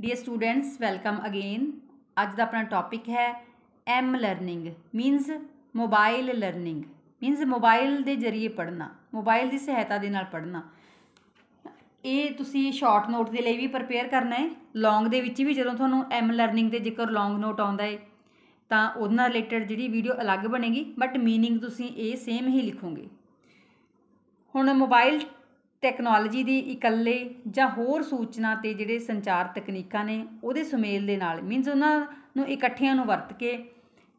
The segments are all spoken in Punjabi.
ਡੀਅਰ ਸਟੂਡੈਂਟਸ ਵੈਲਕਮ ਅਗੇਨ ਅੱਜ ਦਾ ਆਪਣਾ ਟੌਪਿਕ ਹੈ M learning means mobile learning means mobile ਦੇ ਜ਼ਰੀਏ ਪੜ੍ਹਨਾ ਮੋਬਾਈਲ ਦੀ ਸਹਾਇਤਾ ਦੇ ਨਾਲ ਪੜ੍ਹਨਾ ਇਹ ਤੁਸੀਂ ਸ਼ਾਰਟ ਨੋਟ ਦੇ ਲਈ ਵੀ ਪ੍ਰਪੇਅਰ ਕਰਨਾ ਹੈ ਲੌਂਗ ਦੇ ਵਿੱਚ ਵੀ ਜਦੋਂ ਤੁਹਾਨੂੰ ਐਮ ਲਰਨਿੰਗ ਦੇ ਜ਼ਿਕਰ ਲੌਂਗ ਨੋਟ ਆਉਂਦਾ ਹੈ ਤਾਂ ਉਹਦੇ ਨਾਲ ਰਿਲੇਟਡ ਜਿਹੜੀ ਵੀਡੀਓ ਅਲੱਗ ਬਣੇਗੀ ਬਟ ਮੀਨਿੰਗ ਤੁਸੀਂ ਇਹ ਸੇਮ ਹੀ ਲਿਖੋਗੇ ਹੁਣ ਮੋਬਾਈਲ ਟੈਕਨੋਲੋਜੀ ਦੀ ਇਕੱਲੇ ਜਾਂ ਹੋਰ ਸੂਚਨਾ ਤੇ ਜਿਹੜੇ ਸੰਚਾਰ ਤਕਨੀਕਾਂ ਨੇ ਉਹਦੇ ਸੁਮੇਲ ਦੇ ਨਾਲ ਮੀਨਸ ਉਹਨਾਂ ਨੂੰ ਇਕੱਠਿਆਂ ਨੂੰ ਵਰਤ ਕੇ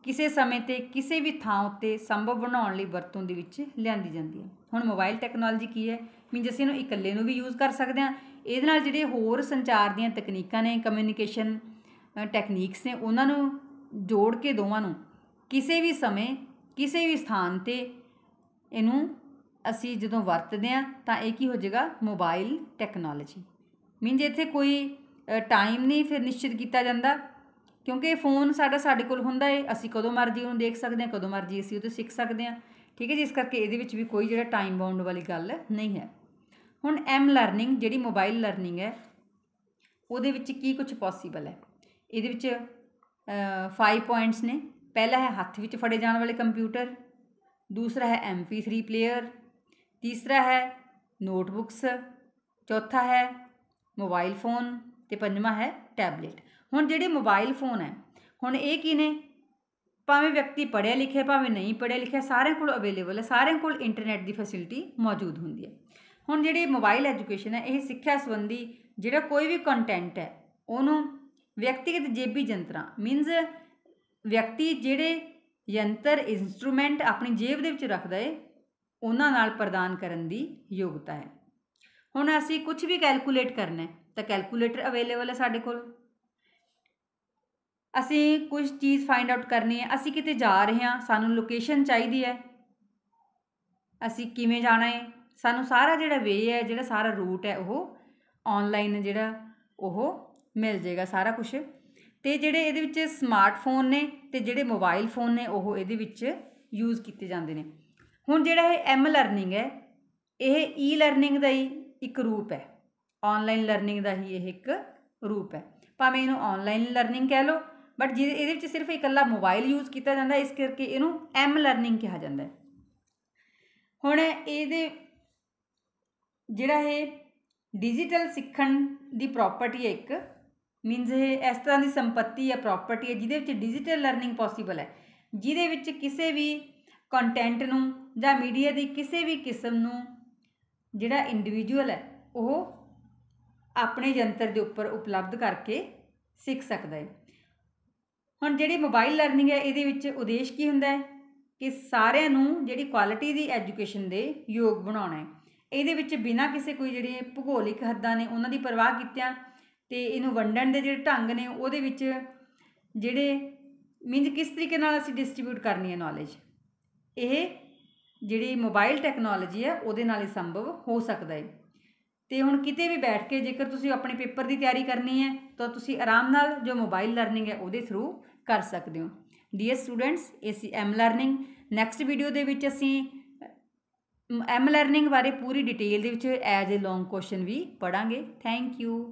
ਕਿਸੇ ਸਮੇਂ ਤੇ ਕਿਸੇ ਵੀ ਥਾਂ ਉੱਤੇ ਸੰਭਵ ਬਣਾਉਣ ਲਈ ਵਰਤੋਂ ਦੇ ਵਿੱਚ ਲਿਆਂਦੀ ਜਾਂਦੀ ਹੈ ਹੁਣ ਮੋਬਾਈਲ ਟੈਕਨੋਲੋਜੀ ਕੀ ਹੈ ਮੀਨਸ ਅਸੀਂ ਇਹਨੂੰ ਇਕੱਲੇ ਨੂੰ ਵੀ ਯੂਜ਼ ਕਰ ਸਕਦੇ ਹਾਂ ਇਹਦੇ ਨਾਲ ਜਿਹੜੇ ਹੋਰ ਸੰਚਾਰ ਦੀਆਂ ਤਕਨੀਕਾਂ ਨੇ ਕਮਿਊਨੀਕੇਸ਼ਨ ਟੈਕਨੀਕਸ ਨੇ ਉਹਨਾਂ ਨੂੰ ਜੋੜ ਕੇ ਦੋਵਾਂ ਨੂੰ ਕਿਸੇ ਵੀ ਸਮੇਂ ਕਿਸੇ ਵੀ ਸਥਾਨ ਤੇ ਇਹਨੂੰ ਅਸੀਂ ਜਦੋਂ ਵਰਤਦੇ ਆ ਤਾਂ ਇਹ ਕੀ ਹੋ ਜਾਏਗਾ ਮੋਬਾਈਲ ਟੈਕਨੋਲੋਜੀ ਮੀਨ ਜੇ ਇੱਥੇ ਕੋਈ ਟਾਈਮ ਨਹੀਂ ਫਿਰ ਨਿਸ਼ਚਿਤ ਕੀਤਾ ਜਾਂਦਾ ਕਿਉਂਕਿ ਇਹ ਫੋਨ ਸਾਡਾ ਸਾਡੇ ਕੋਲ ਹੁੰਦਾ ਏ ਅਸੀਂ ਕਦੋਂ ਮਰਜ਼ੀ ਉਹਨੂੰ ਦੇਖ ਸਕਦੇ ਹਾਂ ਕਦੋਂ ਮਰਜ਼ੀ ਅਸੀਂ ਉਹ ਤੋਂ ਸਿੱਖ ਸਕਦੇ ਹਾਂ ਠੀਕ ਹੈ ਜੀ ਇਸ ਕਰਕੇ ਇਹਦੇ ਵਿੱਚ ਵੀ ਕੋਈ ਜਿਹੜਾ ਟਾਈਮ ਬਾਉਂਡ ਵਾਲੀ ਗੱਲ ਨਹੀਂ ਹੈ ਹੁਣ ਐਮ ਲਰਨਿੰਗ ਜਿਹੜੀ ਮੋਬਾਈਲ ਲਰਨਿੰਗ ਹੈ ਉਹਦੇ ਵਿੱਚ ਕੀ ਕੁਝ ਪੋਸੀਬਲ ਹੈ ਇਹਦੇ ਵਿੱਚ 5 ਪੁਆਇੰਟਸ ਨੇ ਪਹਿਲਾ ਹੈ ਹੱਥ ਵਿੱਚ ਫੜੇ ਜਾਣ ਵਾਲੇ ਕੰਪਿਊਟਰ ਦੂਸਰਾ ਹੈ MP3 ਪਲੇਅਰ ਤੀਸਰਾ ਹੈ ਨੋਟਬੁੱਕਸ ਚੌਥਾ ਹੈ ਮੋਬਾਈਲ ਫੋਨ ਤੇ ਪੰਜਵਾਂ ਹੈ ਟੈਬਲੇਟ ਹੁਣ ਜਿਹੜੇ ਮੋਬਾਈਲ ਫੋਨ ਹੈ ਹੁਣ ਇਹ ਕੀ ਨੇ ਭਾਵੇਂ ਵਿਅਕਤੀ ਪੜ੍ਹਿਆ ਲਿਖਿਆ ਭਾਵੇਂ ਨਹੀਂ ਪੜ੍ਹਿਆ ਲਿਖਿਆ ਸਾਰਿਆਂ ਕੋਲ ਅਵੇਲੇਬਲ ਹੈ ਸਾਰਿਆਂ ਕੋਲ ਇੰਟਰਨੈਟ ਦੀ ਫੈਸਿਲਿਟੀ ਮੌਜੂਦ ਹੁੰਦੀ ਹੈ ਹੁਣ ਜਿਹੜੇ ਮੋਬਾਈਲ ਐਜੂਕੇਸ਼ਨ ਹੈ ਇਹ ਸਿੱਖਿਆ ਸੰਬੰਧੀ ਜਿਹੜਾ ਕੋਈ ਵੀ ਕੰਟੈਂਟ ਹੈ ਉਹਨੂੰ ਵਿਅਕਤੀਗਤ ਜੇਬੀ ਯੰਤਰਾਂ ਮੀਨਸ ਵਿਅਕਤੀ ਜਿਹੜੇ ਯੰਤਰ ਇਨਸਟਰੂਮੈਂਟ ਆਪਣੀ ਜੇਬ ਦੇ ਵਿੱਚ ਰੱਖਦਾ ਹੈ ਉਹਨਾਂ ਨਾਲ ਪ੍ਰਦਾਨ ਕਰਨ ਦੀ ਯੋਗਤਾ ਹੈ ਹੁਣ ਅਸੀਂ ਕੁਝ ਵੀ ਕੈਲਕੂਲੇਟ ਕਰਨਾ ਹੈ ਤਾਂ ਕੈਲਕੂਲੇਟਰ ਅਵੇਲੇਬਲ ਹੈ ਸਾਡੇ ਕੋਲ ਅਸੀਂ ਕੁਝ ਚੀਜ਼ ਫਾਈਂਡ ਆਊਟ ਕਰਨੀ ਹੈ ਅਸੀਂ ਕਿਤੇ ਜਾ ਰਹੇ ਹਾਂ ਸਾਨੂੰ ਲੋਕੇਸ਼ਨ ਚਾਹੀਦੀ ਹੈ ਅਸੀਂ ਕਿਵੇਂ ਜਾਣਾ ਹੈ ਸਾਨੂੰ ਸਾਰਾ ਜਿਹੜਾ ਵੇ ਹੈ ਜਿਹੜਾ ਸਾਰਾ ਰੂਟ ਹੈ ਉਹ ਆਨਲਾਈਨ ਜਿਹੜਾ ਉਹ ਮਿਲ ਜਾਏਗਾ ਸਾਰਾ ਕੁਝ ਤੇ ਜਿਹੜੇ ਇਹਦੇ ਵਿੱਚ ਸਮਾਰਟਫੋਨ ਨੇ ਤੇ ਜਿਹੜੇ ਮੋਬਾਈਲ ਫੋਨ ਨੇ ਉਹ ਇਹਦੇ ਵਿੱਚ ਯੂਜ਼ ਕੀਤੇ ਜਾਂਦੇ ਨੇ ਹੁਣ ਜਿਹੜਾ ਇਹ ਐਮ ਲਰਨਿੰਗ ਹੈ ਇਹ ਈ e ਲਰਨਿੰਗ ਦਾ ਹੀ ਇੱਕ ਰੂਪ ਹੈ ਆਨਲਾਈਨ ਲਰਨਿੰਗ ਦਾ ਹੀ ਇਹ ਇੱਕ ਰੂਪ ਹੈ ਭਾਵੇਂ ਇਹਨੂੰ ਆਨਲਾਈਨ ਲਰਨਿੰਗ ਕਹਿ ਲਓ ਬਟ ਜਿਹਦੇ ਇਹਦੇ ਵਿੱਚ ਸਿਰਫ ਇਕੱਲਾ ਮੋਬਾਈਲ ਯੂਜ਼ ਕੀਤਾ ਜਾਂਦਾ ਇਸ ਕਰਕੇ ਇਹਨੂੰ ਐਮ ਲਰਨਿੰਗ ਕਿਹਾ ਜਾਂਦਾ ਹੁਣ ਇਹਦੇ ਜਿਹੜਾ ਇਹ ਡਿਜੀਟਲ ਸਿੱਖਣ ਦੀ ਪ੍ਰਾਪਰਟੀ ਹੈ ਇੱਕ ਮੀਨਸ ਇਹ ਇਸ ਤਰ੍ਹਾਂ ਦੀ ਸੰਪਤੀ ਹੈ ਪ੍ਰਾਪਰਟੀ ਹੈ ਜਿਹਦੇ ਵਿੱਚ ਡਿਜੀਟਲ ਲਰਨਿੰਗ ਪੋਸੀਬਲ ਹੈ ਜਿਹਦੇ ਵਿੱਚ ਕਿਸੇ ਵੀ ਕੰਟੈਂਟ ਨੂੰ ਜਾਂ ਮੀਡੀਆ ਦੀ ਕਿਸੇ ਵੀ ਕਿਸਮ ਨੂੰ ਜਿਹੜਾ ਇੰਡੀਵਿਜੂਅਲ ਹੈ ਉਹ ਆਪਣੇ ਯੰਤਰ ਦੇ ਉੱਪਰ ਉਪਲਬਧ ਕਰਕੇ ਸਿੱਖ ਸਕਦਾ ਹੈ ਹੁਣ ਜਿਹੜੀ ਮੋਬਾਈਲ ਲਰਨਿੰਗ ਹੈ ਇਹਦੇ ਵਿੱਚ ਉਦੇਸ਼ ਕੀ ਹੁੰਦਾ ਹੈ ਕਿ ਸਾਰਿਆਂ ਨੂੰ ਜਿਹੜੀ ਕੁਆਲਿਟੀ ਦੀ ਐਜੂਕੇਸ਼ਨ ਦੇ ਯੋਗ ਬਣਾਉਣਾ ਹੈ ਇਹਦੇ ਵਿੱਚ ਬਿਨਾਂ ਕਿਸੇ ਕੋਈ ਜਿਹੜੇ ਭੂਗੋਲਿਕ ਹੱਦਾਂ ਨੇ ਉਹਨਾਂ ਦੀ ਪਰਵਾਹ ਕੀਤਿਆਂ ਤੇ ਇਹਨੂੰ ਵੰਡਣ ਦੇ ਜਿਹੜੇ ਢੰਗ ਨੇ ਉਹਦੇ ਵਿੱਚ ਜਿਹੜੇ ਮਿੰਜ ਕਿਸ ਤਰੀਕੇ ਨਾਲ ਅਸੀਂ ਡਿਸਟ੍ਰੀਬਿਊਟ ਕਰਨੀ ਹੈ ਨੌਲੇਜ ਇਹ ਜਿਹੜੀ ਮੋਬਾਈਲ ਟੈਕਨੋਲੋਜੀ ਹੈ ਉਹਦੇ ਨਾਲ ਹੀ ਸੰਭਵ ਹੋ ਸਕਦਾ ਹੈ ਤੇ ਹੁਣ ਕਿਤੇ ਵੀ ਬੈਠ ਕੇ ਜੇਕਰ ਤੁਸੀਂ ਆਪਣੇ ਪੇਪਰ ਦੀ ਤਿਆਰੀ ਕਰਨੀ ਹੈ ਤਾਂ ਤੁਸੀਂ ਆਰਾਮ ਨਾਲ ਜੋ ਮੋਬਾਈਲ ਲਰਨਿੰਗ ਹੈ ਉਹਦੇ ਥਰੂ ਕਰ ਸਕਦੇ ਹੋ ਡੀਅਰ ਸਟੂਡੈਂਟਸ ਏਸੀ ਐਮ ਲਰਨਿੰਗ ਨੈਕਸਟ ਵੀਡੀਓ ਦੇ ਵਿੱਚ ਅਸੀਂ ਐਮ ਲਰਨਿੰਗ ਬਾਰੇ ਪੂਰੀ ਡਿਟੇਲ ਦੇ ਵਿੱਚ ਐਜ਼ ਅ ਲੌਂਗ ਕੁਐਸਚਨ ਵੀ ਪੜਾਂਗੇ ਥੈਂਕ ਯੂ